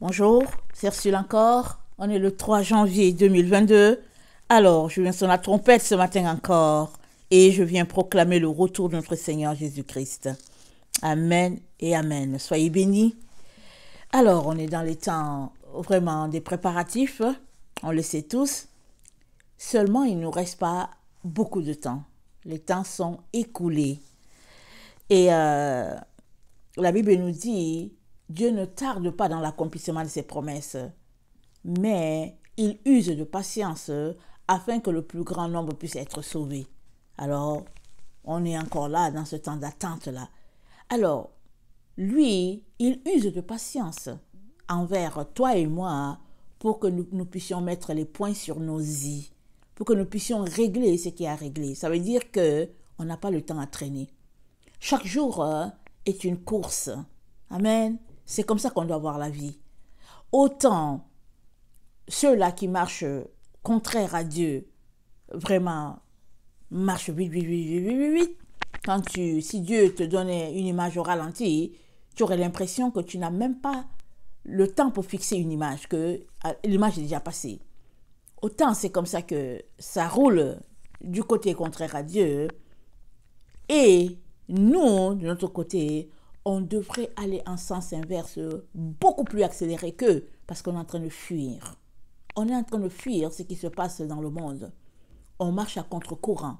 Bonjour, c'est encore. On est le 3 janvier 2022. Alors, je viens sur la trompette ce matin encore et je viens proclamer le retour de notre Seigneur Jésus-Christ. Amen et Amen. Soyez bénis. Alors, on est dans les temps vraiment des préparatifs, on le sait tous. Seulement, il ne nous reste pas beaucoup de temps. Les temps sont écoulés. Et euh, la Bible nous dit Dieu ne tarde pas dans l'accomplissement de ses promesses, mais il use de patience afin que le plus grand nombre puisse être sauvé. Alors, on est encore là dans ce temps d'attente-là. Alors, lui, il use de patience envers toi et moi pour que nous, puissions mettre les points sur nos i, pour que nous puissions régler ce qui est à régler. Ça veut dire que on n'a pas le temps à traîner. Chaque jour est une course. Amen. C'est comme ça qu'on doit voir la vie. Autant ceux-là qui marchent euh, contraire à Dieu, vraiment, marchent vite, vite, vite, vite, vite, Quand tu, si Dieu te donnait une image au ralenti, tu aurais l'impression que tu n'as même pas le temps pour fixer une image, que ah, l'image est déjà passée. Autant c'est comme ça que ça roule du côté contraire à Dieu. Et nous, de notre côté, on devrait aller en sens inverse, euh, beaucoup plus accéléré qu'eux, parce qu'on est en train de fuir. On est en train de fuir ce qui se passe dans le monde. On marche à contre-courant.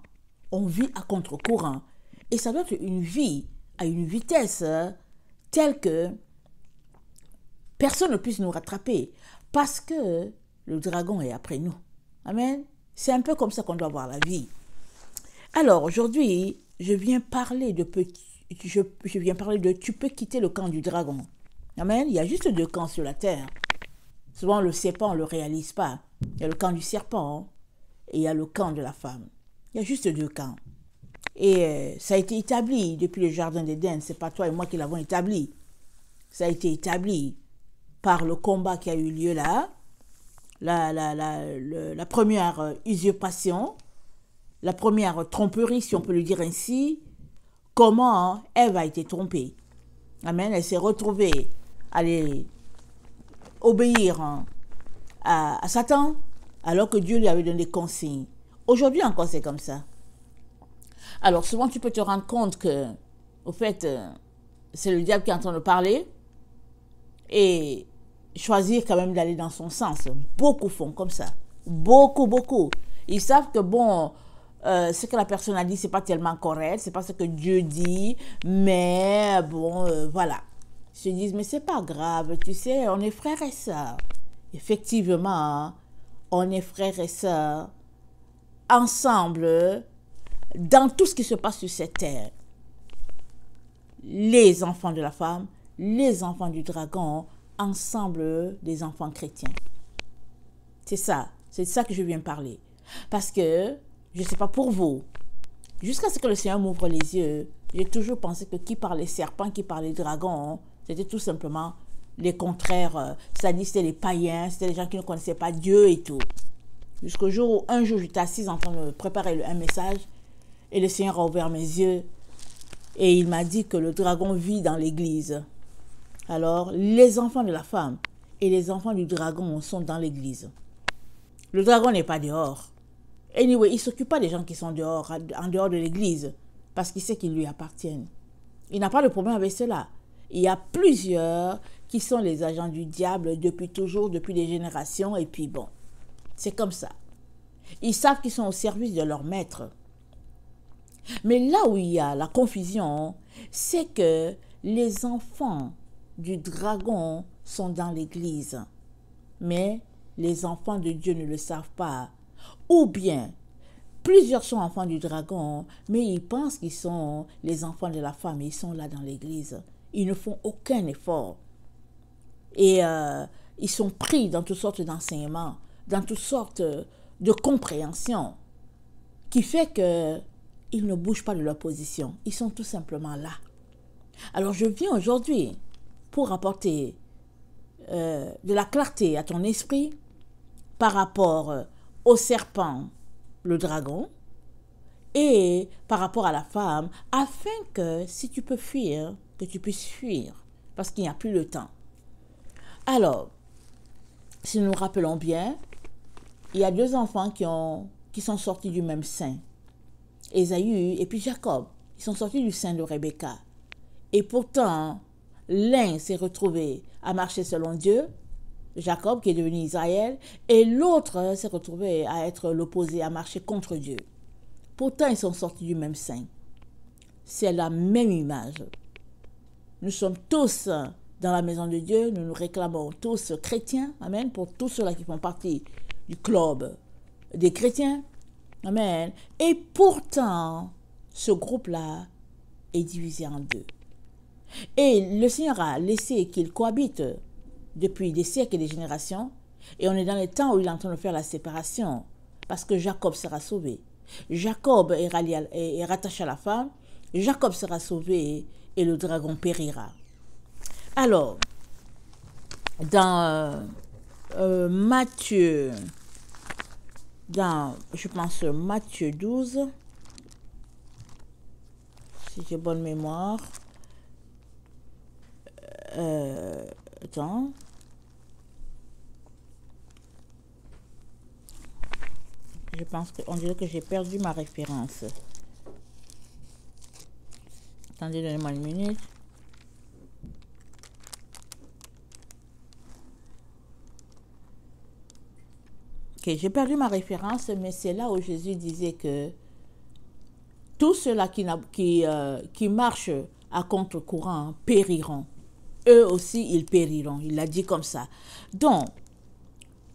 On vit à contre-courant. Et ça doit être une vie à une vitesse euh, telle que personne ne puisse nous rattraper. Parce que le dragon est après nous. Amen. C'est un peu comme ça qu'on doit voir la vie. Alors aujourd'hui, je viens parler de petits je, viens parler de tu peux quitter le camp du dragon. Amen. Il y a juste deux camps sur la terre. Souvent, on le sait pas, on ne le réalise pas. Il y a le camp du serpent hein, et il y a le camp de la femme. Il y a juste deux camps. Et euh, ça a été établi depuis le Jardin d'Éden. C'est pas toi et moi qui l'avons établi. Ça a été établi par le combat qui a eu lieu là, la, la première euh, usurpation, la première tromperie, si on peut le dire ainsi, comment Eve a été trompée. Amen. Elle s'est retrouvée à aller obéir hein, à, à Satan alors que Dieu lui avait donné des consignes. Aujourd'hui encore, c'est comme ça. Alors souvent, tu peux te rendre compte que, au fait, euh, c'est le diable qui entend en de parler et choisir quand même d'aller dans son sens. Beaucoup font comme ça. Beaucoup, beaucoup. Ils savent que, bon, euh, ce que la personne a dit, c'est pas tellement correct, c'est pas ce que Dieu dit, mais bon, euh, voilà. Ils se disent, mais c'est pas grave, tu sais, on est frères et sœurs. Effectivement, on est frères et sœurs, ensemble, dans tout ce qui se passe sur cette terre. Les enfants de la femme, les enfants du dragon, ensemble, des enfants chrétiens. C'est ça, c'est ça que je viens parler. Parce que je ne sais pas pour vous. Jusqu'à ce que le Seigneur m'ouvre les yeux, j'ai toujours pensé que qui parlait serpent, qui parlait dragon, hein, c'était tout simplement les contraires. Euh, cest à c'était les païens, c'était les gens qui ne connaissaient pas Dieu et tout. Jusqu'au jour où un jour, j'étais assise en train de préparer un message et le Seigneur a ouvert mes yeux et il m'a dit que le dragon vit dans l'église. Alors, les enfants de la femme et les enfants du dragon sont dans l'église. Le dragon n'est pas dehors. Anyway, il s'occupe pas des gens qui sont dehors, en dehors de l'église, parce qu'il sait qu'ils lui appartiennent. Il n'a pas de problème avec cela. Il y a plusieurs qui sont les agents du diable depuis toujours, depuis des générations, et puis bon, c'est comme ça. Ils savent qu'ils sont au service de leur maître. Mais là où il y a la confusion, c'est que les enfants du dragon sont dans l'église. Mais les enfants de Dieu ne le savent pas ou bien, plusieurs sont enfants du dragon, mais ils pensent qu'ils sont les enfants de la femme, ils sont là dans l'église. Ils ne font aucun effort. Et euh, ils sont pris dans toutes sortes d'enseignements, dans toutes sortes de compréhensions, qui fait qu'ils ne bougent pas de leur position. Ils sont tout simplement là. Alors je viens aujourd'hui pour apporter euh, de la clarté à ton esprit par rapport euh, au serpent, le dragon, et par rapport à la femme, afin que si tu peux fuir, que tu puisses fuir, parce qu'il n'y a plus le temps. Alors, si nous nous rappelons bien, il y a deux enfants qui, ont, qui sont sortis du même sein, Ésaü et puis Jacob. Ils sont sortis du sein de Rebecca. Et pourtant, l'un s'est retrouvé à marcher selon Dieu Jacob qui est devenu Israël, et l'autre hein, s'est retrouvé à être l'opposé, à marcher contre Dieu. Pourtant, ils sont sortis du même sein. C'est la même image. Nous sommes tous hein, dans la maison de Dieu, nous nous réclamons tous chrétiens, Amen, pour tous ceux-là qui font partie du club des chrétiens, Amen. Et pourtant, ce groupe-là est divisé en deux. Et le Seigneur a laissé qu'ils cohabitent depuis des siècles et des générations, et on est dans les temps où il est en train de faire la séparation, parce que Jacob sera sauvé. Jacob est, rattaché à la femme, Jacob sera sauvé et, le dragon périra. Alors, dans euh, euh, Matthieu, dans, je pense, Matthieu 12, si j'ai bonne mémoire, euh, attends, Je pense qu'on dirait que j'ai perdu ma référence. Attendez, donnez-moi une minute. Ok, j'ai perdu ma référence, mais c'est là où Jésus disait que tous ceux-là qui, qui, euh, qui marchent à contre-courant périront. Eux aussi, ils périront. Il l'a dit comme ça. Donc,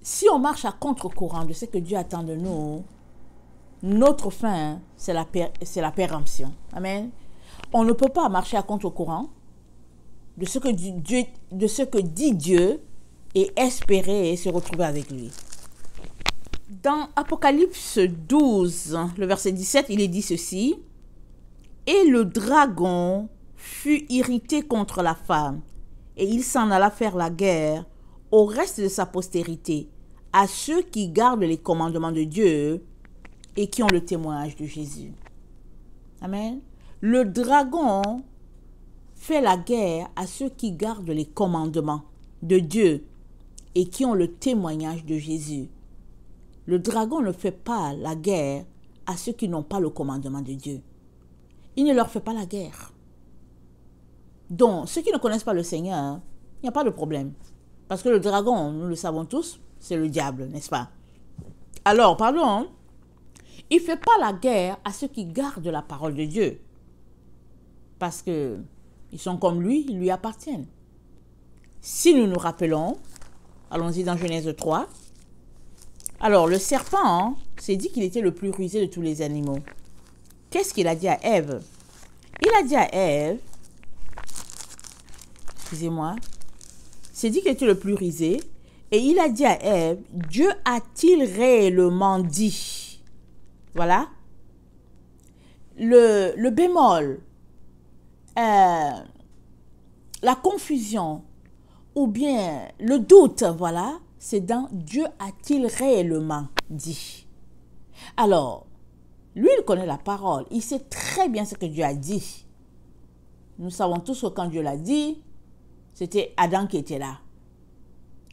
si on marche à contre-courant de ce que Dieu attend de nous, notre fin, hein, c'est la, c'est la péremption. Amen. On ne peut pas marcher à contre-courant de ce que de ce que dit Dieu et espérer se retrouver avec lui. Dans Apocalypse 12, le verset 17, il est dit ceci. Et le dragon fut irrité contre la femme, et il s'en alla faire la guerre au reste de sa postérité, à ceux qui gardent les commandements de Dieu et qui ont le témoignage de Jésus. Amen. Le dragon fait la guerre à ceux qui gardent les commandements de Dieu et qui ont le témoignage de Jésus. Le dragon ne fait pas la guerre à ceux qui n'ont pas le commandement de Dieu. Il ne leur fait pas la guerre. Donc, ceux qui ne connaissent pas le Seigneur, il n'y a pas de problème. Parce que le dragon, nous le savons tous, c'est le diable, n'est-ce pas Alors, pardon, hein? il ne fait pas la guerre à ceux qui gardent la parole de Dieu. Parce qu'ils sont comme lui, ils lui appartiennent. Si nous nous rappelons, allons-y dans Genèse 3. Alors, le serpent hein, s'est dit qu'il était le plus rusé de tous les animaux. Qu'est-ce qu'il a dit à Ève Il a dit à Ève, excusez-moi, c'est dit qu'il était le plus risé. Et il a dit à Ève, Dieu a-t-il réellement dit Voilà. Le, bémol, euh, la confusion ou bien le doute, voilà, c'est dans Dieu a-t-il réellement dit Alors, lui, il connaît la parole. Il sait très bien ce que Dieu a dit. Nous savons tous que quand Dieu l'a dit, c'était Adam qui était là.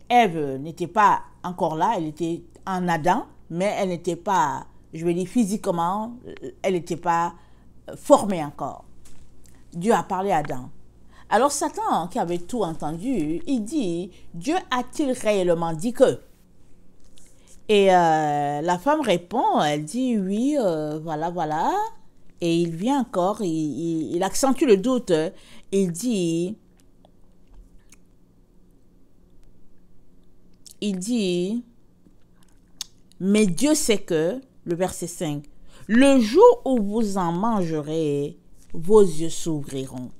Ève n'était pas encore là, elle était en Adam, mais elle n'était pas, je veux dire, physiquement, euh, elle n'était pas euh, formée encore. Dieu a parlé à Adam. Alors Satan, qui avait tout entendu, il dit, Dieu a-t-il réellement dit que Et euh, la femme répond, elle dit, oui, voilà, voilà. Et il vient encore, il accentue le doute, il dit, il dit, mais Dieu sait que, le verset 5, le jour où vous en mangerez, vos yeux s'ouvriront.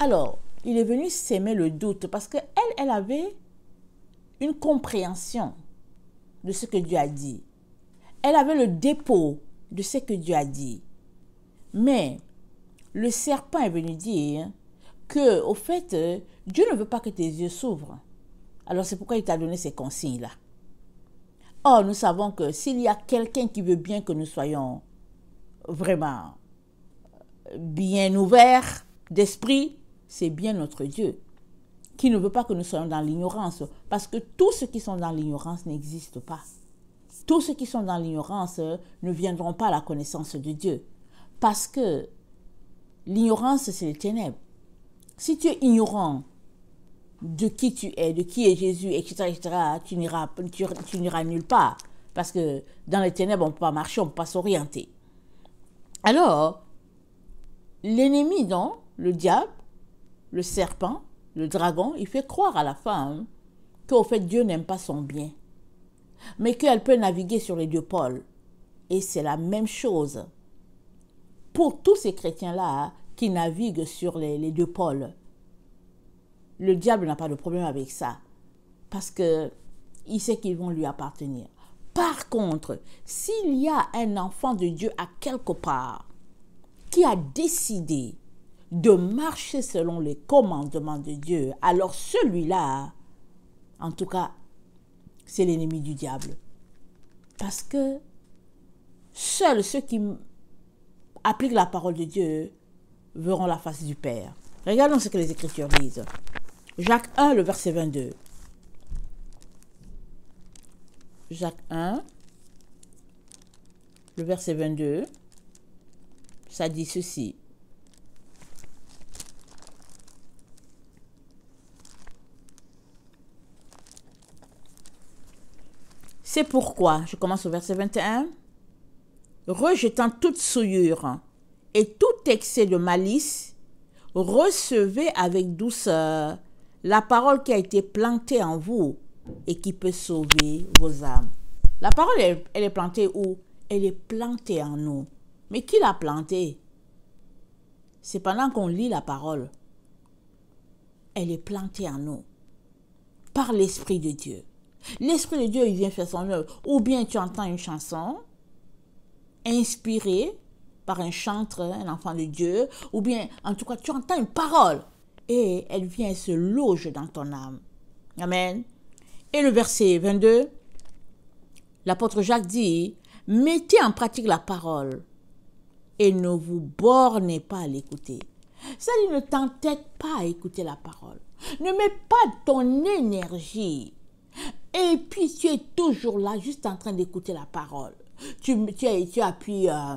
Alors, il est venu s'aimer le doute parce qu'elle, elle avait une compréhension de ce que Dieu a dit. Elle avait le dépôt de ce que Dieu a dit. Mais le serpent est venu dire que, au fait, Dieu ne veut pas que tes yeux s'ouvrent. Alors c'est pourquoi il t'a donné ces consignes-là. Or, nous savons que s'il y a quelqu'un qui veut bien que nous soyons vraiment euh, bien ouverts d'esprit, c'est bien notre Dieu, qui ne veut pas que nous soyons dans l'ignorance, parce que tous ceux qui sont dans l'ignorance n'existent pas. Tous ceux qui sont dans l'ignorance euh, ne viendront pas à la connaissance de Dieu, parce que l'ignorance, c'est les ténèbres. Si tu es ignorant de qui tu es, de qui est Jésus, etc., etc., tu n'iras, tu, n'iras nulle part. Parce que dans les ténèbres, on ne peut pas marcher, on ne peut pas s'orienter. Alors, l'ennemi, donc, le diable, le serpent, le dragon, il fait croire à la femme qu'au fait, Dieu n'aime pas son bien, mais qu'elle peut naviguer sur les deux pôles. Et c'est la même chose pour tous ces chrétiens-là qui naviguent sur les deux pôles le diable n'a pas de problème avec ça. Parce que il sait qu'ils vont lui appartenir. Par contre, s'il y a un enfant de Dieu à quelque part qui a décidé de marcher selon les commandements de Dieu, alors celui-là, en tout cas, c'est l'ennemi du diable. Parce que seuls ceux qui appliquent la parole de Dieu verront la face du Père. Regardons ce que les Écritures disent. Jacques 1, le verset 22. Jacques 1, le verset 22, ça dit ceci. C'est pourquoi, je commence au verset 21, rejetant toute souillure et tout excès de malice, recevez avec douceur la parole qui a été plantée en vous et qui peut sauver vos âmes. La parole, elle, est plantée où Elle est plantée en nous. Mais qui l'a plantée C'est pendant qu'on lit la parole. Elle est plantée en nous par l'Esprit de Dieu. L'Esprit de Dieu, il vient faire son œuvre. Ou bien tu entends une chanson inspirée par un chantre un enfant de Dieu, ou bien en tout cas tu entends une parole et elle vient se loge dans ton âme. Amen. Et le verset 22, l'apôtre Jacques dit, mettez en pratique la parole et ne vous bornez pas à l'écouter. Salut, ne t'entête pas à écouter la parole. Ne mets pas ton énergie. Et puis, tu es toujours là, juste en train d'écouter la parole. Tu, tu, appuies euh,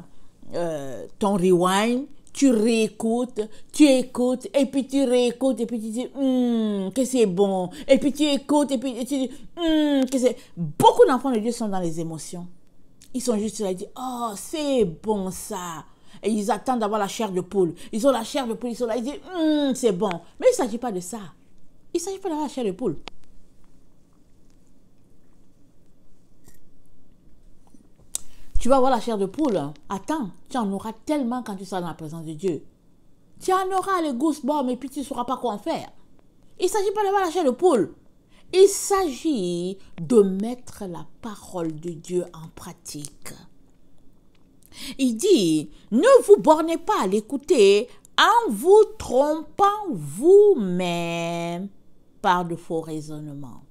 euh, ton rewind tu réécoutes, tu écoutes, et puis tu réécoutes, et puis tu dis, hum, que c'est bon. Et puis tu écoutes, et puis tu dis, hum, que c'est. Beaucoup d'enfants de Dieu sont dans les émotions. Ils sont juste là, ils disent, oh, c'est bon ça. Et ils attendent d'avoir la chair de poule. Ils ont la chair de poule, ils sont là, ils disent, hum, c'est bon. Mais il ne s'agit pas de ça. Il ne s'agit pas d'avoir la chair de poule. tu vas avoir la chair de poule. Attends, tu en auras tellement quand tu seras dans la présence de Dieu. Tu en auras les bon, mais puis tu ne sauras pas quoi en faire. Il ne s'agit pas voir la chair de poule. Il s'agit de mettre la parole de Dieu en pratique. Il dit, ne vous bornez pas à l'écouter en vous trompant vous-même par de faux raisonnements.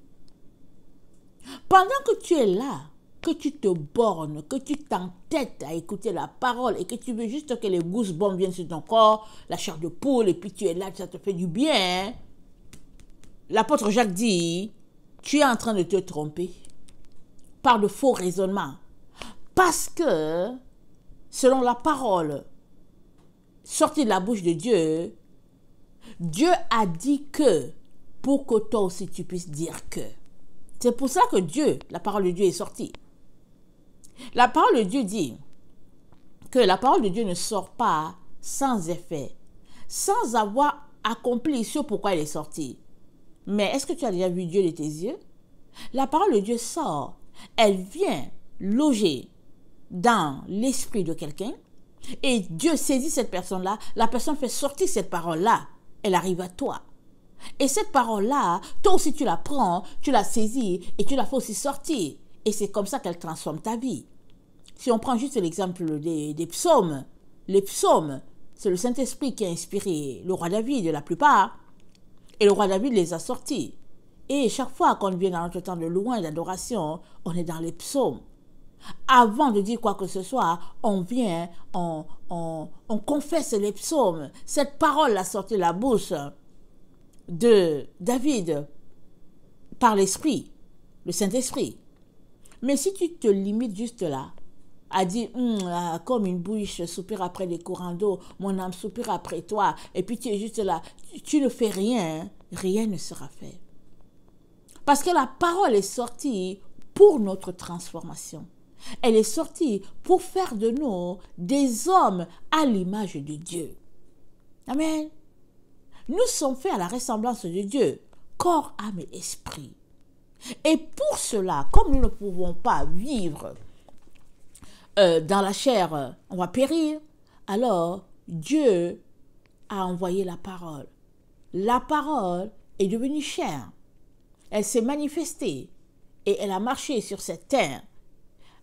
Pendant que tu es là, que tu te bornes, que tu t'entêtes à écouter la parole et que tu veux juste que les gousses bombes viennent sur ton corps, la chair de poule, et puis tu es là, ça te fait du bien. Hein. L'apôtre Jacques dit, tu es en train de te tromper par de faux raisonnements. Parce que, selon la parole sortie de la bouche de Dieu, Dieu a dit que pour que toi aussi tu puisses dire que. C'est pour ça que Dieu, la parole de Dieu est sortie. La parole de Dieu dit que la parole de Dieu ne sort pas sans effet, sans avoir accompli ce pourquoi elle est sortie. Mais est-ce que tu as déjà vu Dieu de tes yeux La parole de Dieu sort, elle vient loger dans l'esprit de quelqu'un et Dieu saisit cette personne-là, la personne fait sortir cette parole-là, elle arrive à toi. Et cette parole-là, toi aussi tu la prends, tu la saisis et tu la fais aussi sortir. Et c'est comme ça qu'elle transforme ta vie. Si on prend juste l'exemple des, psaumes, les psaumes, c'est le Saint-Esprit qui a inspiré le roi David, la plupart. Et le roi David les a sortis. Et chaque fois qu'on vient dans notre temps de loin d'adoration, on est dans les psaumes. Avant de dire quoi que ce soit, on vient, on, on, on confesse les psaumes. Cette parole a sorti la bouche de David par l'Esprit, le Saint-Esprit. Mais si tu te limites juste là, à dire, hum, comme une bouche soupire après les courants d'eau, mon âme soupire après toi, et puis tu es juste là, tu, ne fais rien, hein, rien ne sera fait. Parce que la parole est sortie pour notre transformation. Elle est sortie pour faire de nous des hommes à l'image de Dieu. Amen. Nous sommes faits à la ressemblance de Dieu, corps, âme et esprit. Et pour cela, comme nous ne pouvons pas vivre euh, dans la chair, euh, on va périr, alors Dieu a envoyé la parole. La parole est devenue chair. Elle s'est manifestée et elle a marché sur cette terre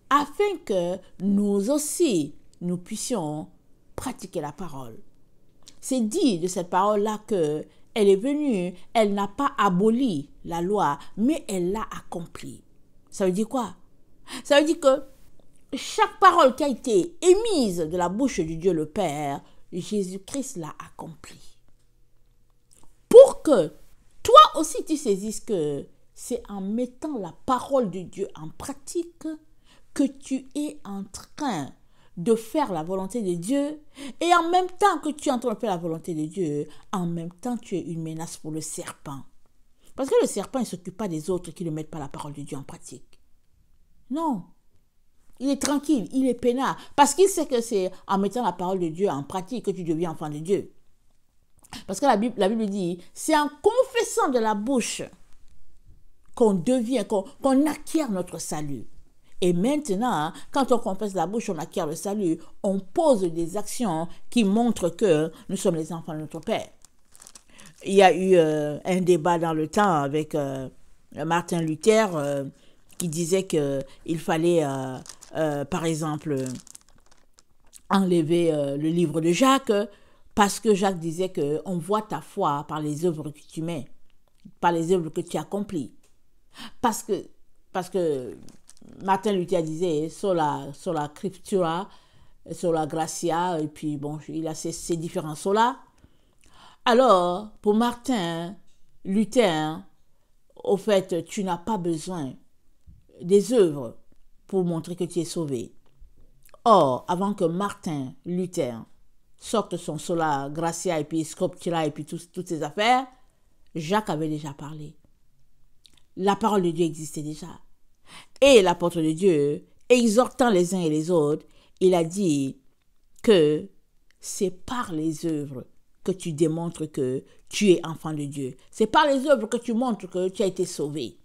afin que nous aussi, nous puissions pratiquer la parole. C'est dit de cette parole-là que elle est venue, elle n'a pas aboli la loi, mais elle l'a accomplie. Ça veut dire quoi Ça veut dire que chaque parole qui a été émise de la bouche de Dieu le Père, Jésus-Christ l'a accomplie. Pour que toi aussi tu saisisses que c'est en mettant la parole de Dieu en pratique que tu es en train de faire la volonté de Dieu. Et en même temps que tu es faire la volonté de Dieu, en même temps tu es une menace pour le serpent. Parce que le serpent, il ne s'occupe pas des autres qui ne mettent pas la parole de Dieu en pratique. Non. Il est tranquille, il est peinard. Parce qu'il sait que c'est en mettant la parole de Dieu en pratique que tu deviens enfant de Dieu. Parce que la Bible, la Bible dit, c'est en confessant de la bouche qu'on devient, qu'on acquiert notre salut. Et maintenant, quand on confesse la bouche, on acquiert le salut. On pose des actions qui montrent que nous sommes les enfants de notre Père. Il y a eu euh, un débat dans le temps avec euh, Martin Luther euh, qui disait qu'il fallait, par exemple, enlever le livre de Jacques parce que Jacques disait que on voit ta foi par les œuvres que tu mets, par les œuvres que tu accomplis. Parce que, parce que Martin Luther disait eh, sur la, sur la eh, sur la Gracia, et puis bon, il a ces, ces différents là Alors, pour Martin Luther, au fait, tu n'as pas besoin des œuvres pour montrer que tu es sauvé. Or, avant que Martin Luther sorte son sola Gracia et puis Sculptura et puis toutes ces affaires, Jacques avait déjà parlé. La parole de Dieu existait déjà et l'apôtre de Dieu, exhortant les uns et les autres, il a dit que c'est par les œuvres que tu démontres que tu es enfant de Dieu. C'est par les œuvres que tu montres que tu as été sauvé.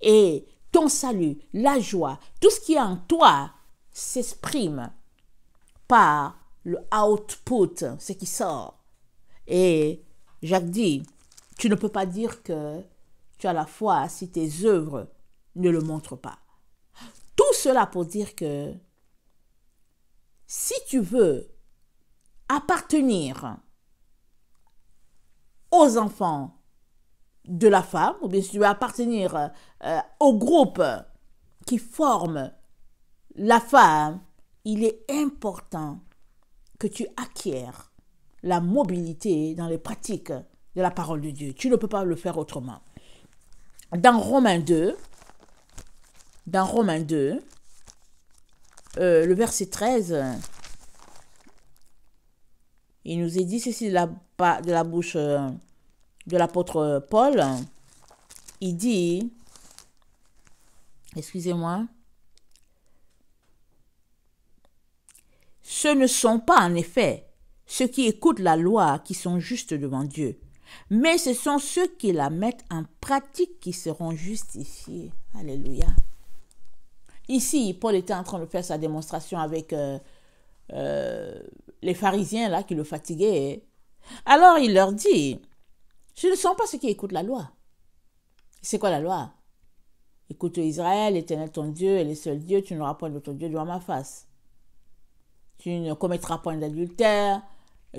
Et ton salut, la joie, tout ce qui est en toi s'exprime par le output, ce qui sort. Et Jacques dit, tu ne peux pas dire que tu as la foi si tes œuvres ne le montre pas. Tout cela pour dire que si tu veux appartenir aux enfants de la femme, ou bien si tu veux appartenir euh, au groupe qui forme la femme, il est important que tu acquières la mobilité dans les pratiques de la parole de Dieu. Tu ne peux pas le faire autrement. Dans Romains 2, dans Romains 2, euh, le verset 13, il nous est dit ceci de la, de la bouche euh, de l'apôtre Paul. Il dit, excusez-moi, ce ne sont pas en effet ceux qui écoutent la loi qui sont justes devant Dieu, mais ce sont ceux qui la mettent en pratique qui seront justifiés. Alléluia. Ici, Paul était en train de faire sa démonstration avec euh, euh, les pharisiens là qui le fatiguaient. Alors il leur dit, je ne sens pas ceux qui écoutent la loi. C'est quoi la loi Écoute Israël, éternel ton Dieu et le seul Dieu, tu n'auras pas de ton Dieu devant ma face. Tu ne commettras point d'adultère,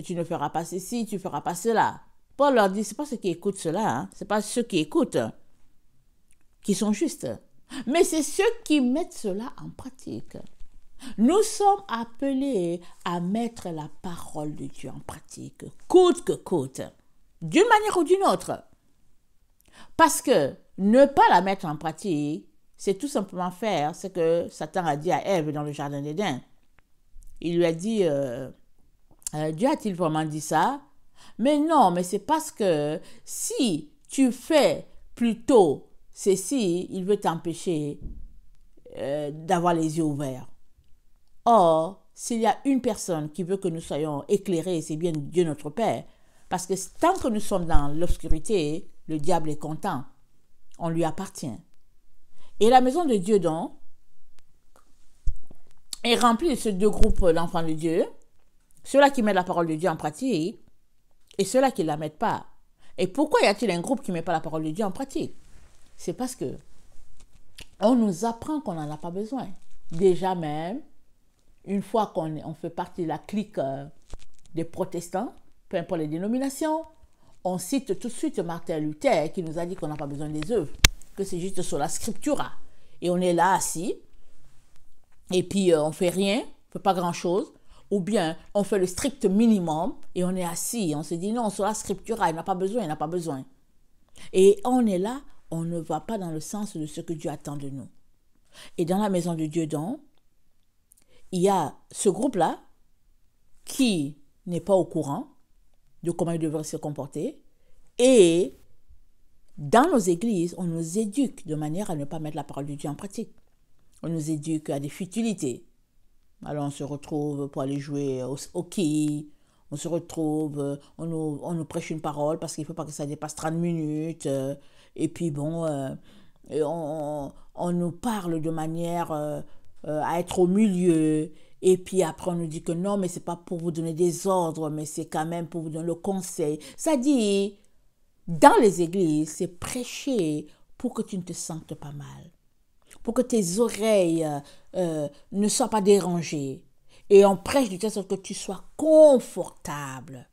tu ne feras pas ceci, tu ne feras pas cela. Paul leur dit, c'est pas ceux qui écoutent cela, hein. c'est pas ceux qui écoutent qui sont justes. Mais c'est ceux qui mettent cela en pratique. Nous sommes appelés à mettre la parole de Dieu en pratique, coûte que coûte, d'une manière ou d'une autre. Parce que ne pas la mettre en pratique, c'est tout simplement faire ce que Satan a dit à Ève dans le Jardin d'Éden. Il lui a dit, euh, euh, Dieu a-t-il vraiment dit ça Mais non, mais c'est parce que si tu fais plutôt si il veut t'empêcher euh, d'avoir les yeux ouverts. Or, s'il y a une personne qui veut que nous soyons éclairés, c'est bien Dieu notre Père. Parce que tant que nous sommes dans l'obscurité, le diable est content. On lui appartient. Et la maison de Dieu, donc, est remplie de ces deux groupes d'enfants de Dieu. Ceux-là qui mettent la parole de Dieu en pratique et ceux-là qui ne la mettent pas. Et pourquoi y a-t-il un groupe qui ne met pas la parole de Dieu en pratique c'est parce que on nous apprend qu'on n'en a pas besoin. Déjà même, une fois qu'on on fait partie de la clique euh, des protestants, peu importe les dénominations, on cite tout de suite Martin Luther qui nous a dit qu'on n'a pas besoin des œuvres, que c'est juste sur la scriptura. Et on est là assis, et puis euh, on fait rien, on fait pas grand-chose, ou bien on fait le strict minimum, et on est assis, et on se dit non, sur la scriptura, il n'a pas besoin, il n'a pas besoin. Et on est là on ne va pas dans le sens de ce que Dieu attend de nous. Et dans la maison de Dieu, donc, il y a ce groupe-là qui n'est pas au courant de comment il devrait se comporter. Et dans nos églises, on nous éduque de manière à ne pas mettre la parole de Dieu en pratique. On nous éduque à des futilités. Alors on se retrouve pour aller jouer au hockey, on se retrouve, euh, on nous, on nous prêche une parole parce qu'il ne faut pas que ça dépasse 30 minutes, euh, et puis bon, euh, on, on, nous parle de manière euh, euh, à être au milieu. Et puis après, on nous dit que non, mais c'est pas pour vous donner des ordres, mais c'est quand même pour vous donner le conseil. Ça dit, dans les églises, c'est prêcher pour que tu ne te sentes pas mal, pour que tes oreilles ne soient pas dérangées. Et on prêche de telle sorte que tu sois confortable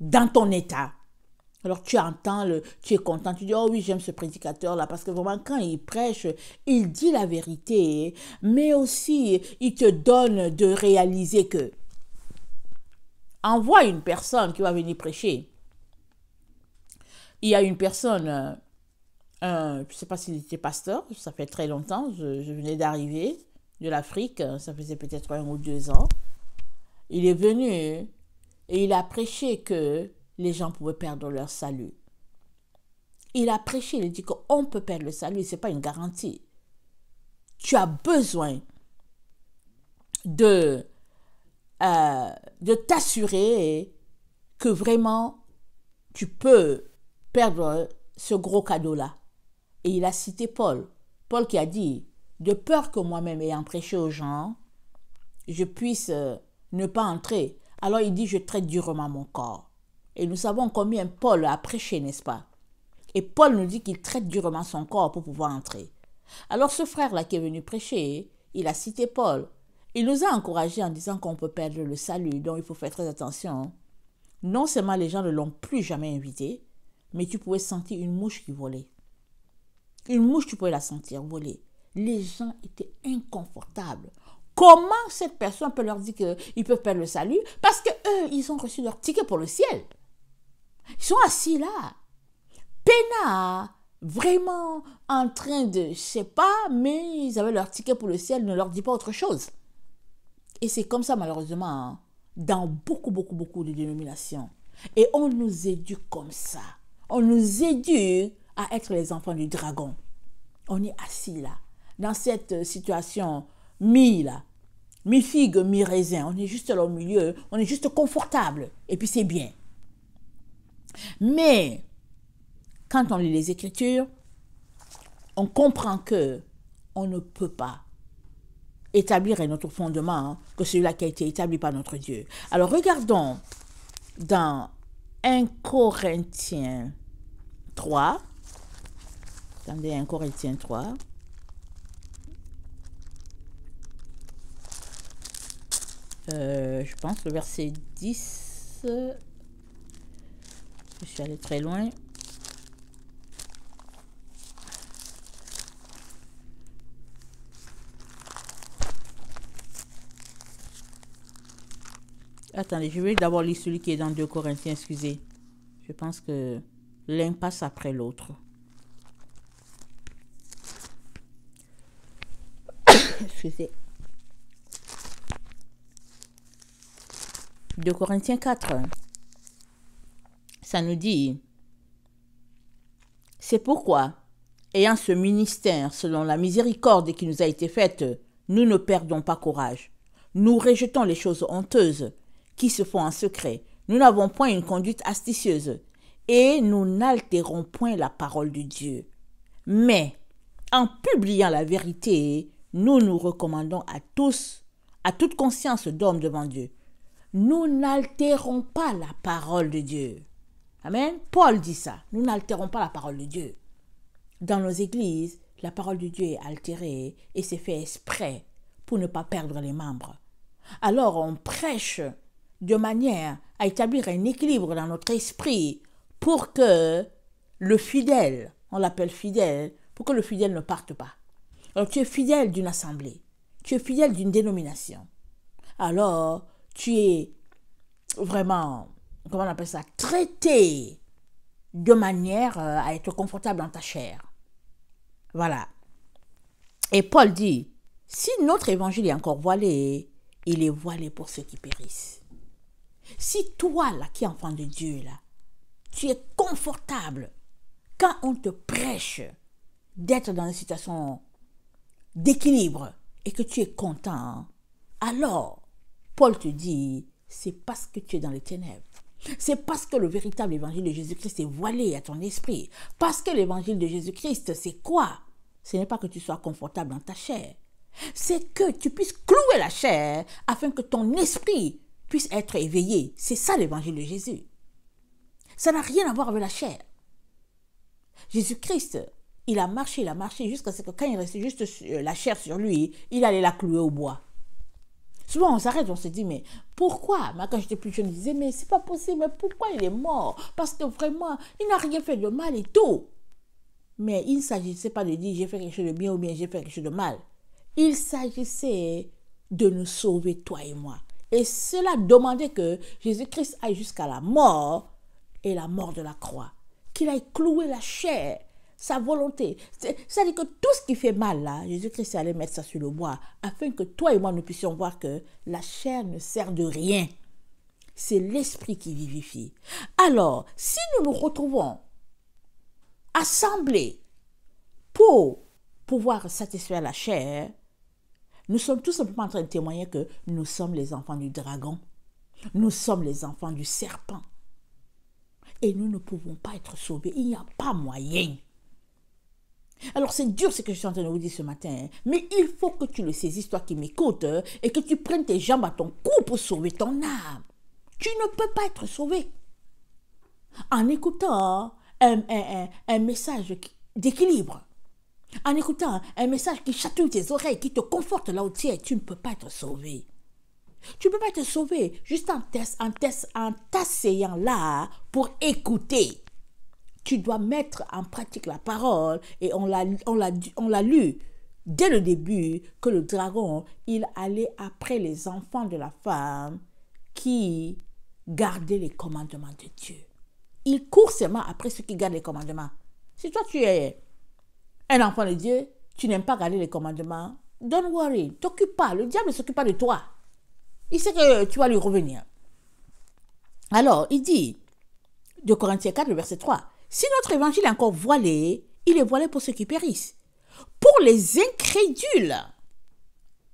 dans ton état. Alors tu entends, le, tu es content, tu dis, oh oui, j'aime ce prédicateur-là, parce que vraiment, quand il prêche, il dit la vérité, mais aussi, il te donne de réaliser que envoie une personne qui va venir prêcher. Il y a une personne, euh, je ne sais pas s'il était pasteur, ça fait très longtemps, je venais d'arriver de l'Afrique, euh, ça faisait peut-être un ou deux ans. Il est venu et il a prêché que les gens pouvaient perdre leur salut. Il a prêché, il dit qu'on peut perdre le salut, ce n'est pas une garantie. Tu as besoin de, euh, de t'assurer que vraiment tu peux perdre ce gros cadeau-là. Et il a cité Paul. Paul qui a dit, de peur que moi-même ayant prêché aux gens, je puisse euh, ne pas entrer. Alors il dit, je traite durement mon corps. Et nous savons combien Paul a prêché, n'est-ce pas Et Paul nous dit qu'il traite durement son corps pour pouvoir entrer. Alors ce frère-là qui est venu prêcher, il a cité Paul. Il nous a encouragés en disant qu'on peut perdre le salut, donc il faut faire très attention. Non seulement les gens ne l'ont plus jamais invité, mais tu pouvais sentir une mouche qui volait. Une mouche, tu pouvais la sentir voler. Les gens étaient inconfortables. Comment cette personne peut leur dire qu'ils peuvent perdre le salut Parce qu'eux, ils ont reçu leur ticket pour le ciel. Ils sont assis là. pena vraiment en train de, je sais pas, mais ils avaient leur ticket pour le ciel, ne leur dit pas autre chose. Et c'est comme ça, malheureusement, hein, dans beaucoup, beaucoup, beaucoup de dénominations. Et on nous éduque comme ça. On nous éduque à être les enfants du dragon. On est assis là, dans cette euh, situation mi-là, mi-figue, mi-raisin. On est juste là au milieu, on est juste confortable. Et puis c'est bien. Mais quand on lit les Écritures, on comprend que on ne peut pas établir un autre fondement hein, que celui-là qui a été établi par notre Dieu. Alors regardons dans 1 Corinthiens 3. Attendez, 1 Corinthiens 3. Euh, je pense le verset 10. Je suis allé très loin. Attendez, je vais d'abord lire celui qui est dans 2 Corinthiens, excusez. Je pense que l'un passe après l'autre. excusez. 2 Corinthiens 4 ça nous dit C'est pourquoi, ayant ce ministère selon la miséricorde qui nous a été faite, nous ne perdons pas courage. Nous rejetons les choses honteuses qui se font en secret. Nous n'avons point une conduite astucieuse et nous n'altérons point la parole de Dieu. Mais, en publiant la vérité, nous nous recommandons à tous, à toute conscience d'homme devant Dieu. Nous n'altérons pas la parole de Dieu. Amen. Paul dit ça. Nous n'altérons pas la parole de Dieu. Dans nos églises, la parole de Dieu est altérée et c'est fait exprès pour ne pas perdre les membres. Alors on prêche de manière à établir un équilibre dans notre esprit pour que le fidèle, on l'appelle fidèle, pour que le fidèle ne parte pas. Alors tu es fidèle d'une assemblée, tu es fidèle d'une dénomination. Alors tu es vraiment comment on appelle ça, traité de manière euh, à être confortable dans ta chair. Voilà. Et Paul dit, si notre évangile est encore voilé, il est voilé pour ceux qui périssent. Si toi, là, qui es enfant de Dieu, là, tu es confortable quand on te prêche d'être dans une situation d'équilibre et que tu es content, alors Paul te dit, c'est parce que tu es dans les ténèbres. C'est parce que le véritable évangile de Jésus-Christ est voilé à ton esprit. Parce que l'évangile de Jésus-Christ, c'est quoi Ce n'est pas que tu sois confortable dans ta chair. C'est que tu puisses clouer la chair afin que ton esprit puisse être éveillé. C'est ça l'évangile de Jésus. Ça n'a rien à voir avec la chair. Jésus-Christ, il a marché, il a marché jusqu'à ce que quand il restait juste la chair sur lui, il allait la clouer au bois. Souvent, on s'arrête, on se dit, mais pourquoi quand j'étais plus jeune, je disais, mais c'est pas possible, mais pourquoi il est mort Parce que vraiment, il n'a rien fait de mal et tout. Mais il ne s'agissait pas de dire, j'ai fait quelque chose de bien ou bien j'ai fait quelque chose de mal. Il s'agissait de nous sauver, toi et moi. Et cela demandait que Jésus-Christ aille jusqu'à la mort et la mort de la croix. Qu'il aille clouer la chair sa volonté. C'est-à-dire que tout ce qui fait mal, là, Jésus-Christ allé mettre ça sur le bois, afin que toi et moi, nous puissions voir que la chair ne sert de rien. C'est l'esprit qui vivifie. Alors, si nous nous retrouvons assemblés pour pouvoir satisfaire la chair, nous sommes tout simplement en train de témoigner que nous sommes les enfants du dragon. Nous sommes les enfants du serpent. Et nous ne pouvons pas être sauvés. Il n'y a pas moyen. Alors c'est dur ce que je suis en train de vous dire ce matin, hein. mais il faut que tu le saisisses, toi qui m'écoutes, hein, et que tu prennes tes jambes à ton cou pour sauver ton âme. Tu ne peux pas être sauvé. En écoutant hein, un, message d'équilibre, en écoutant un message qui chatouille tes oreilles, qui te conforte là où tu tu ne peux pas être sauvé. Tu ne peux pas te sauver juste en, en, en t'asseyant là pour écouter tu dois mettre en pratique la parole et on l'a, on l'a lu dès le début que le dragon, il allait après les enfants de la femme qui gardaient les commandements de Dieu. Il court seulement après ceux qui gardent les commandements. Si toi tu es un enfant de Dieu, tu n'aimes pas garder les commandements, don't worry, t'occupe pas, le diable ne s'occupe pas de toi. Il sait que tu vas lui revenir. Alors, il dit, de Corinthiens 4, verset 3, si notre évangile est encore voilé, il est voilé pour ceux qui périssent. Pour les incrédules,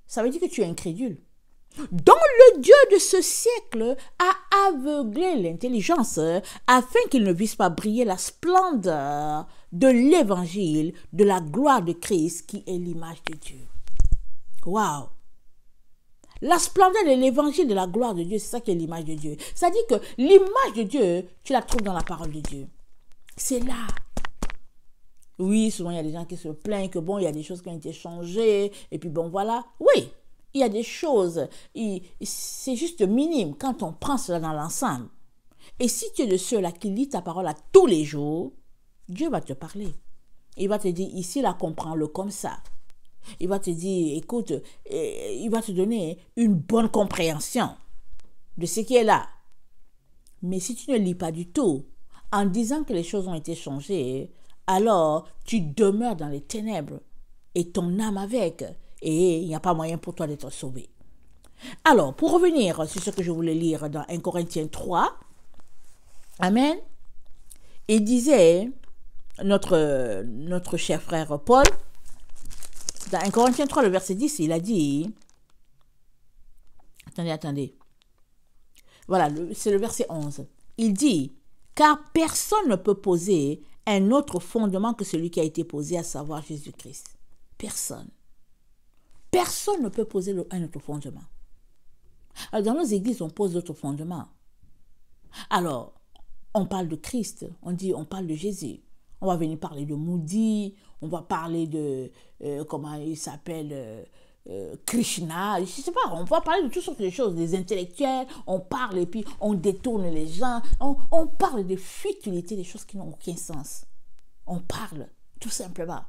ça veut dire que tu es incrédule. Donc le Dieu de ce siècle a aveuglé l'intelligence euh, afin qu'il ne vise pas briller la splendeur de l'évangile, de la gloire de Christ qui est l'image de Dieu. Waouh! La splendeur de l'évangile de la gloire de Dieu, c'est ça qui est l'image de Dieu. Ça dit que l'image de Dieu, tu la trouves dans la parole de Dieu. C'est là. Oui, souvent il y a des gens qui se plaignent que bon, il y a des choses qui ont été changées, et puis bon, voilà. Oui, il y a des choses, c'est juste minime quand on prend cela dans l'ensemble. Et si tu es le ceux-là qui lit ta parole à tous les jours, Dieu va te parler. Il va te dire, ici, là, comprends-le comme ça. Il va te dire, écoute, il va te donner une bonne compréhension de ce qui est là. Mais si tu ne lis pas du tout, en disant que les choses ont été changées, alors tu demeures dans les ténèbres et ton âme avec, et il n'y a pas moyen pour toi d'être sauvé. Alors, pour revenir sur ce que je voulais lire dans 1 Corinthiens 3, Amen, il disait, notre, notre cher frère Paul, dans 1 Corinthiens 3, le verset 10, il a dit, attendez, attendez, voilà, c'est le verset 11, il dit, car personne ne peut poser un autre fondement que celui qui a été posé, à savoir Jésus-Christ. Personne. Personne ne peut poser un autre fondement. Alors, dans nos églises, on pose d'autres fondements. Alors, on parle de Christ, on dit, on parle de Jésus. On va venir parler de Moody, on va parler de, euh, comment il s'appelle, euh, euh, Krishna, je sais pas, on va parler de toutes sortes de choses, des intellectuels, on parle et puis on détourne les gens, on, parle de futilité, des choses qui n'ont aucun sens. On parle, tout simplement.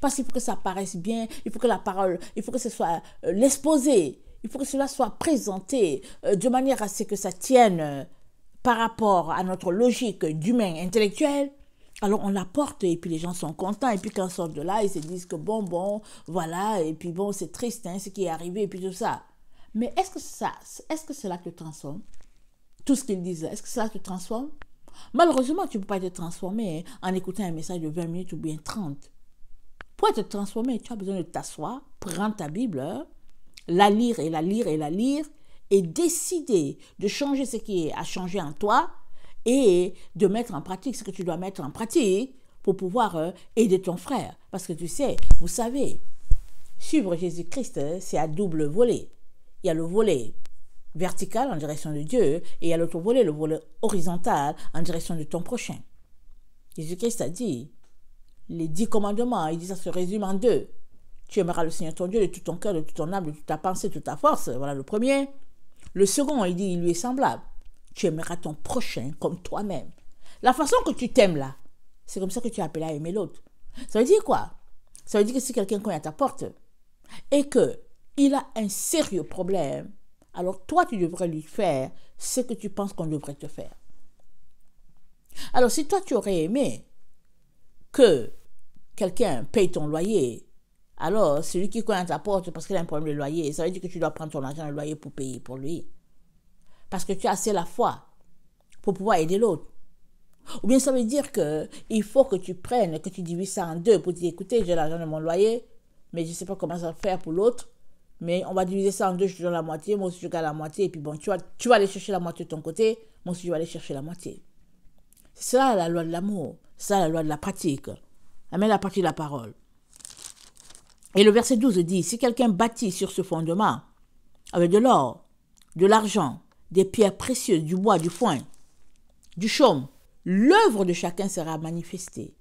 Parce qu'il faut que ça paraisse bien, il faut que la parole, il faut que ce soit euh, l'exposé, il faut que cela soit présenté euh, de manière à ce que ça tienne par rapport à notre logique d'humain intellectuel, alors on la porte et puis les gens sont contents et puis quand ils sortent de là, ils se disent que bon, bon, voilà, et puis bon, c'est triste hein, ce qui est arrivé et puis tout ça. Mais est-ce que ça, est-ce que cela te transforme Tout ce qu'ils disent, est-ce que ça te transforme Malheureusement, tu ne peux pas te transformer hein. en écoutant un message de 20 minutes ou bien 30. Pour te transformer, tu as besoin de t'asseoir, prendre ta Bible, hein, la lire et la lire et la lire et décider de changer ce qui est à changer en toi et de mettre en pratique ce que tu dois mettre en pratique pour pouvoir euh, aider ton frère. Parce que tu sais, vous savez, suivre Jésus-Christ, euh, c'est à double volet. Il y a le volet vertical en direction de Dieu et il y a l'autre volet, le volet horizontal en direction de ton prochain. Jésus-Christ a dit, les dix commandements, il dit ça se résume en deux. Tu aimeras le Seigneur ton Dieu de tout ton cœur, de toute ton âme, de toute ta pensée, de toute ta force. Voilà le premier. Le second, il dit, il lui est semblable tu aimeras ton prochain comme toi-même. La façon que tu t'aimes là, c'est comme ça que tu es appelé à aimer l'autre. Ça veut dire quoi Ça veut dire que si quelqu'un cogne à ta porte et que il a un sérieux problème, alors toi tu devrais lui faire ce que tu penses qu'on devrait te faire. Alors si toi tu aurais aimé que quelqu'un paye ton loyer, alors celui qui cogne à ta porte parce qu'il a un problème de loyer, ça veut dire que tu dois prendre ton argent de loyer pour payer pour lui parce que tu as assez la foi pour pouvoir aider l'autre. Ou bien ça veut dire que il faut que tu prennes, que tu divises ça en deux pour dire écoutez, j'ai l'argent de mon loyer, mais je ne sais pas comment ça faire pour l'autre. Mais on va diviser ça en deux, je te donne la moitié, moi aussi je garde la moitié, et puis bon, tu vas, tu vas aller chercher la moitié de ton côté, moi aussi je vais aller chercher la moitié. C'est ça la loi de l'amour, c'est ça la loi de la pratique. Amène la partie de la parole. Et le verset 12 dit, si quelqu'un bâtit sur ce fondement, avec de l'or, de l'argent, des pierres précieuses, du bois, du foin, du chaume, l'œuvre de chacun sera manifestée.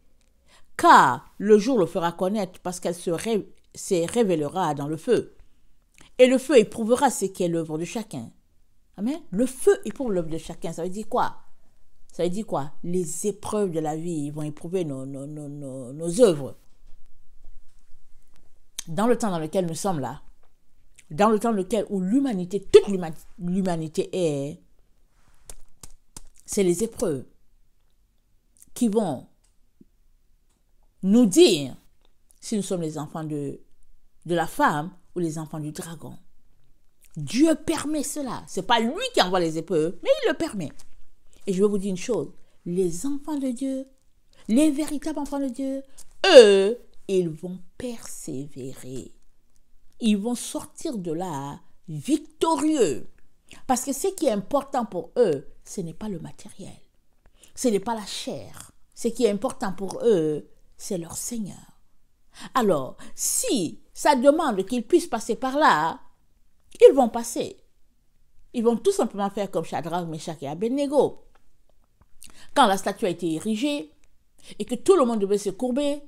Car le jour le fera connaître parce qu'elle se, révélera dans le feu. Et le feu éprouvera ce qu'est l'œuvre de chacun. Amen. Le feu éprouve l'œuvre de chacun. Ça veut dire quoi Ça veut dire quoi Les épreuves de la vie vont éprouver nos, nos œuvres. Dans le temps dans lequel nous sommes là, dans le temps lequel où l'humanité, toute l'humanité est, c'est les épreuves qui vont nous dire si nous sommes les enfants de, de la femme ou les enfants du dragon. Dieu permet cela. Ce n'est pas lui qui envoie les épreuves, mais il le permet. Et je vais vous dire une chose. Les enfants de Dieu, les véritables enfants de Dieu, eux, ils vont persévérer ils vont sortir de là hein, victorieux. Parce que ce qui est important pour eux, ce n'est pas le matériel, ce n'est pas la chair. Ce qui est important pour eux, c'est leur Seigneur. Alors, si ça demande qu'ils puissent passer par là, ils vont passer. Ils vont tout simplement faire comme Shadrach, Meshach et Abednego. Quand la statue a été érigée et que tout le monde devait se courber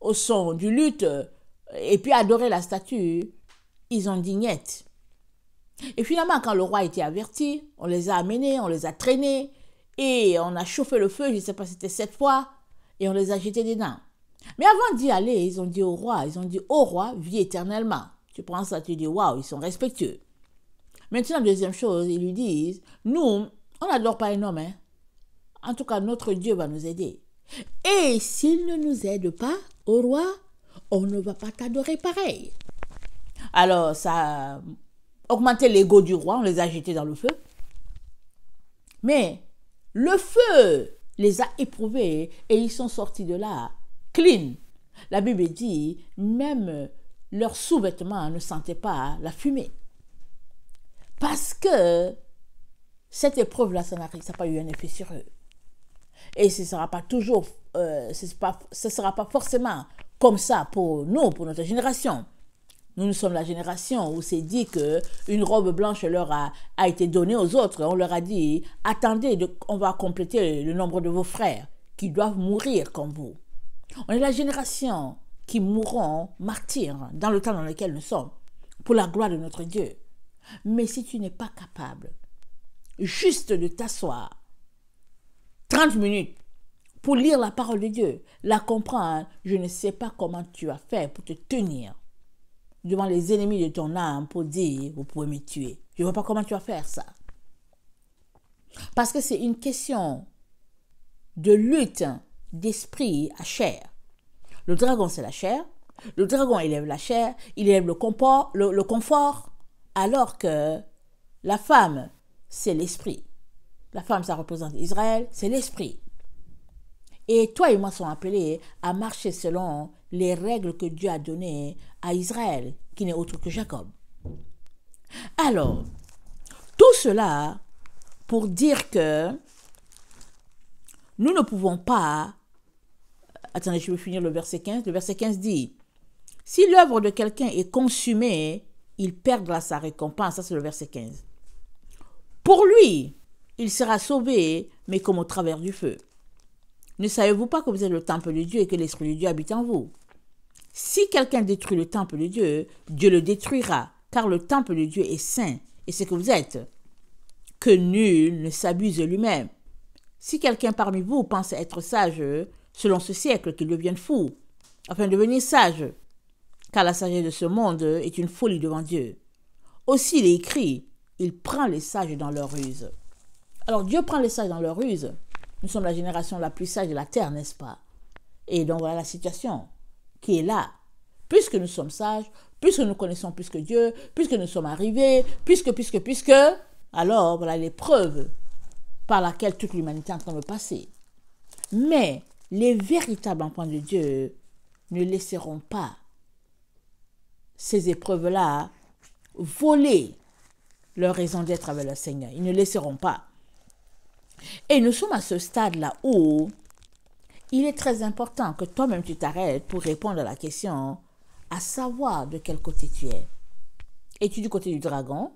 au son du lutte, et puis adorer la statue, ils ont dit Et finalement, quand le roi était averti, on les a amenés, on les a traînés, et on a chauffé le feu, je ne sais pas si c'était sept fois, et on les a jetés dedans. Mais avant d'y aller, ils ont dit au roi, ils ont dit au roi, vie éternellement. Tu prends ça, tu dis waouh, ils sont respectueux. Maintenant, deuxième chose, ils lui disent, nous, on n'adore pas un homme. Hein? En tout cas, notre Dieu va nous aider. Et s'il ne nous aide pas, au roi, on ne va pas t'adorer pareil. Alors, ça a augmenté l'ego du roi, on les a jetés dans le feu. Mais le feu les a éprouvés et ils sont sortis de là clean. La Bible dit, même leurs sous-vêtements ne sentaient pas la fumée. Parce que cette épreuve-là, ça n'a pas eu un effet sur eux. Et ce ne sera pas toujours, euh, ce sera pas forcément comme ça pour nous, pour notre génération. Nous, nous sommes la génération où c'est dit que une robe blanche leur a, été donnée aux autres. On leur a dit, attendez, on va compléter le nombre de vos frères qui doivent mourir comme vous. On est la génération qui mourront martyrs dans le temps dans lequel nous sommes, pour la gloire de notre Dieu. Mais si tu n'es pas capable juste de t'asseoir 30 minutes pour lire la parole de Dieu, la comprendre, hein, je ne sais pas comment tu as fait pour te tenir devant les ennemis de ton âme pour dire, vous pouvez me tuer. Je ne vois pas comment tu vas faire ça. Parce que c'est une question de lutte hein, d'esprit à chair. Le dragon, c'est la chair. Le dragon élève la chair, il élève le, le, le confort, alors que la femme, c'est l'esprit. La femme, ça représente Israël, c'est l'esprit. Et toi et moi sommes appelés à marcher selon les règles que Dieu a données à Israël, qui n'est autre que Jacob. Alors, tout cela pour dire que nous ne pouvons pas... Attendez, je vais finir le verset 15. Le verset 15 dit, si l'œuvre de quelqu'un est consumée, il perdra sa récompense. Ça, c'est le verset 15. Pour lui, il sera sauvé, mais comme au travers du feu. Ne savez-vous pas que vous êtes le temple de Dieu et que l'Esprit de Dieu habite en vous Si quelqu'un détruit le temple de Dieu, Dieu le détruira, car le temple de Dieu est saint, et ce que vous êtes. Que nul ne s'abuse lui-même. Si quelqu'un parmi vous pense être sage, selon ce siècle, qu'il devienne fou, afin de devenir sage, car la sagesse de ce monde est une folie devant Dieu. Aussi il est écrit, il prend les sages dans leur ruse. Alors Dieu prend les sages dans leur ruse, nous sommes la génération la plus sage de la Terre, n'est-ce pas Et donc voilà la situation qui est là. Puisque nous sommes sages, puisque nous connaissons plus que Dieu, puisque nous sommes arrivés, puisque, puisque, puisque, alors voilà l'épreuve par laquelle toute l'humanité est en train de passer. Mais les véritables enfants de Dieu ne laisseront pas ces épreuves-là voler leur raison d'être avec le Seigneur. Ils ne laisseront pas. Et nous sommes à ce stade-là où il est très important que toi-même tu t'arrêtes pour répondre à la question, à savoir de quel côté tu es. Es-tu du côté du dragon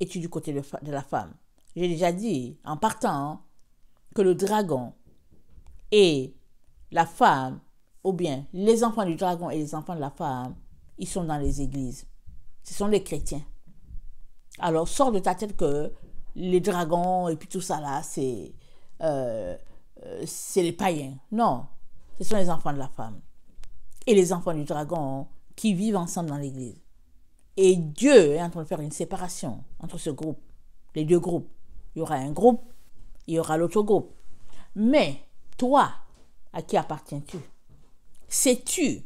Es-tu du côté de, la femme J'ai déjà dit, en partant, que le dragon et la femme, ou bien les enfants du dragon et les enfants de la femme, ils sont dans les églises. Ce sont les chrétiens. Alors sors de ta tête que les dragons et puis tout ça là, euh, euh, c'est les païens. Non, ce sont les enfants de la femme et les enfants du dragon qui vivent ensemble dans l'église. Et Dieu est en train de faire une séparation entre ce groupe, les deux groupes. Il y aura un groupe, il y aura l'autre groupe. Mais toi, à qui appartiens-tu Sais-tu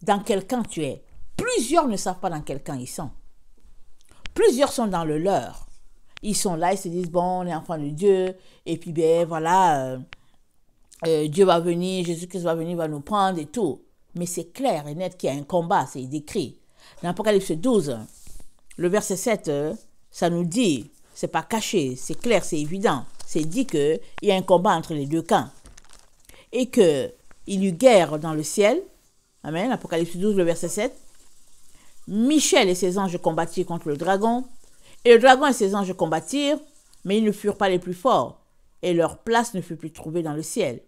dans quel camp tu es Plusieurs ne savent pas dans quel camp ils sont. Plusieurs sont dans le leur ils sont là, ils se disent, bon, on est enfants de Dieu, et puis ben voilà, euh, euh, Dieu va venir, Jésus-Christ va venir, va nous prendre et tout. Mais c'est clair et net qu'il y a un combat, c'est décrit. Dans Apocalypse 12, le verset 7, euh, ça nous dit, c'est pas caché, c'est clair, c'est évident, c'est dit qu'il y a un combat entre les deux camps. Et qu'il y eut guerre dans le ciel. Amen, l'Apocalypse 12, le verset 7. Michel et ses anges combattirent contre le dragon. Et le dragon et ses anges combattirent, mais ils ne furent pas les plus forts, et leur place ne fut plus trouvée dans le ciel.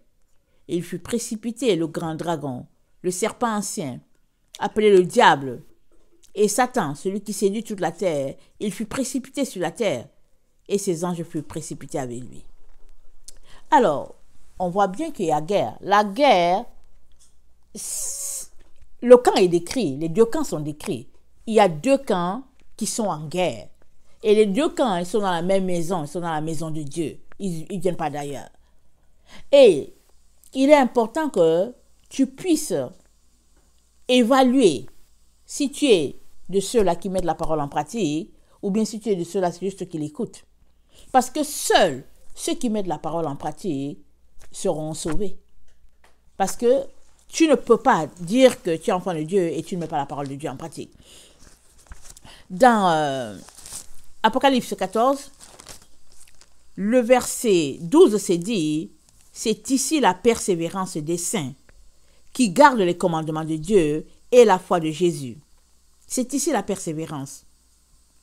Et il fut précipité, le grand dragon, le serpent ancien, appelé le diable, et Satan, celui qui séduit toute la terre, il fut précipité sur la terre, et ses anges furent précipités avec lui. Alors, on voit bien qu'il y a guerre. La guerre, le camp est décrit, les deux camps sont décrits. Il y a deux camps qui sont en guerre. Et les deux camps, ils sont dans la même maison, ils sont dans la maison de Dieu. Ils ne viennent pas d'ailleurs. Et il est important que tu puisses évaluer si tu es de ceux-là qui mettent la parole en pratique ou bien si tu es de ceux-là juste qui l'écoutent. Parce que seuls ceux qui mettent la parole en pratique seront sauvés. Parce que tu ne peux pas dire que tu es enfant de Dieu et tu ne mets pas la parole de Dieu en pratique. Dans euh, Apocalypse 14, le verset 12 se dit, c'est ici la persévérance des saints qui gardent les commandements de Dieu et la foi de Jésus. C'est ici la persévérance.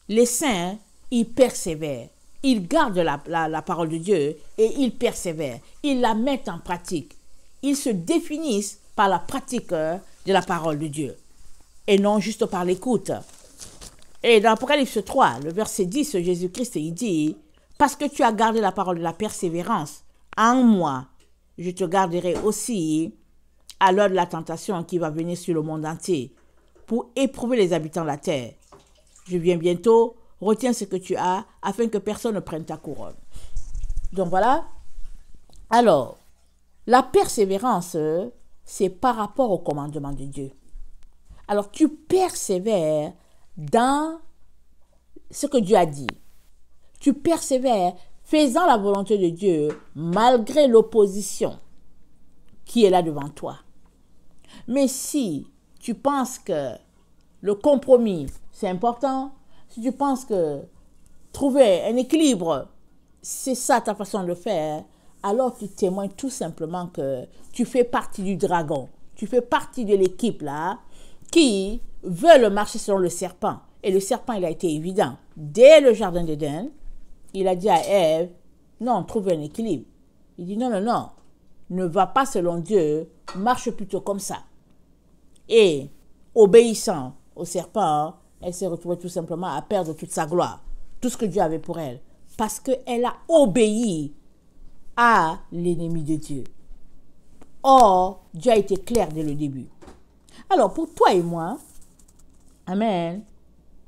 Les saints, ils persévèrent. Ils gardent la, la, parole de Dieu et ils persévèrent. Ils la mettent en pratique. Ils se définissent par la pratique euh, de la parole de Dieu et non juste par l'écoute. Et dans Apocalypse 3, le verset 10, Jésus-Christ, il dit, Parce que tu as gardé la parole de la persévérance en moi, je te garderai aussi à l'heure de la tentation qui va venir sur le monde entier pour éprouver les habitants de la terre. Je viens bientôt, retiens ce que tu as afin que personne ne prenne ta couronne. Donc voilà. Alors, la persévérance, c'est par rapport au commandement de Dieu. Alors tu persévères dans ce que Dieu a dit. Tu persévères faisant la volonté de Dieu malgré l'opposition qui est là devant toi. Mais si tu penses que le compromis, c'est important, si tu penses que trouver un équilibre, c'est ça ta façon de faire, alors tu témoignes tout simplement que tu fais partie du dragon, tu fais partie de l'équipe là qui veulent marcher selon le serpent. Et le serpent, il a été évident. Dès le jardin d'Éden, il a dit à Ève, non, trouve un équilibre. Il dit, non, non, non, ne va pas selon Dieu, marche plutôt comme ça. Et, obéissant au serpent, elle s'est retrouvée tout simplement à perdre toute sa gloire, tout ce que Dieu avait pour elle, parce qu'elle a obéi à l'ennemi de Dieu. Or, Dieu a été clair dès le début. Alors, pour toi et moi, Amen.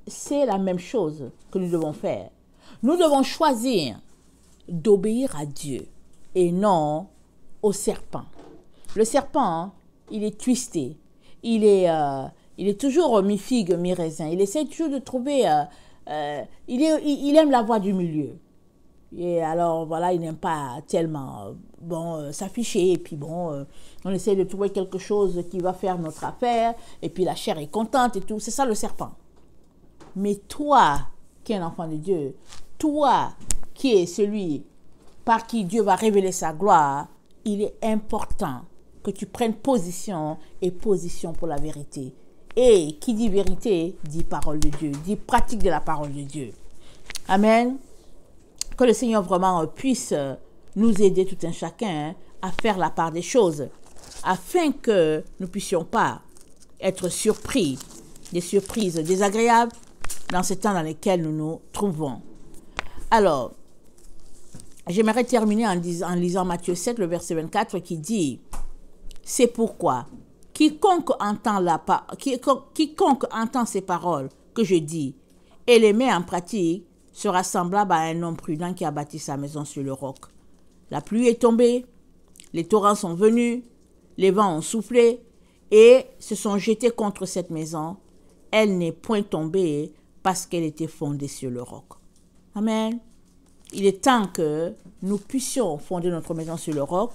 C'est la même chose que nous devons faire. Nous devons choisir d'obéir à Dieu et non au serpent. Le serpent, il est twisté. Il est, euh, il est toujours mi-figue, mi-raisin. Il essaie toujours de trouver... Euh, euh, il, il aime la voie du milieu. Et alors, voilà, il n'aime pas tellement bon, euh, s'afficher. Et puis bon, euh, on essaie de trouver quelque chose qui va faire notre affaire. Et puis la chair est contente et tout. C'est ça le serpent. Mais toi, qui es un enfant de Dieu, toi, qui es celui par qui Dieu va révéler sa gloire, il est important que tu prennes position et position pour la vérité. Et qui dit vérité, dit parole de Dieu, dit pratique de la parole de Dieu. Amen. Que le Seigneur vraiment euh, puisse nous aider tout un chacun hein, à faire la part des choses, afin que nous puissions pas être surpris des surprises désagréables dans ce temps dans lesquels nous nous trouvons. Alors, j'aimerais terminer en, lisant Matthieu 7, le verset 24, qui dit, C'est pourquoi quiconque entend, la, quiconque entend ces paroles que je dis et les met en pratique sera semblable à un homme prudent qui a bâti sa maison sur le roc. La pluie est tombée, les torrents sont venus, les vents ont soufflé et se sont jetés contre cette maison. Elle n'est point tombée parce qu'elle était fondée sur le roc. Amen. Il est temps que nous puissions fonder notre maison sur le roc.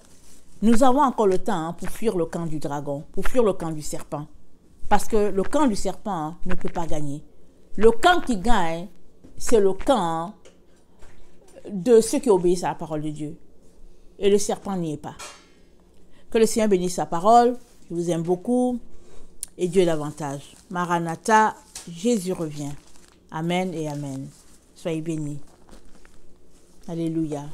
Nous avons encore le temps hein, pour fuir le camp du dragon, pour fuir le camp du serpent. Parce que le camp du serpent ne peut pas gagner. Le camp qui gagne, c'est le camp de ceux qui obéissent à la parole de Dieu et le serpent n'y est pas. Que le Seigneur bénisse sa parole. Je vous aime beaucoup et Dieu davantage. Maranatha, Jésus revient. Amen et Amen. Soyez bénis. Alléluia.